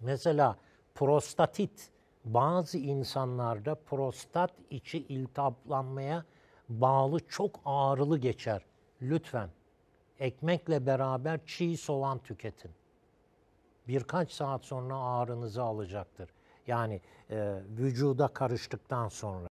Mesela prostatit bazı insanlarda prostat içi iltihaplanmaya bağlı çok ağrılı geçer. Lütfen ekmekle beraber çiğ soğan tüketin. Birkaç saat sonra ağrınızı alacaktır. Yani e, vücuda karıştıktan sonra.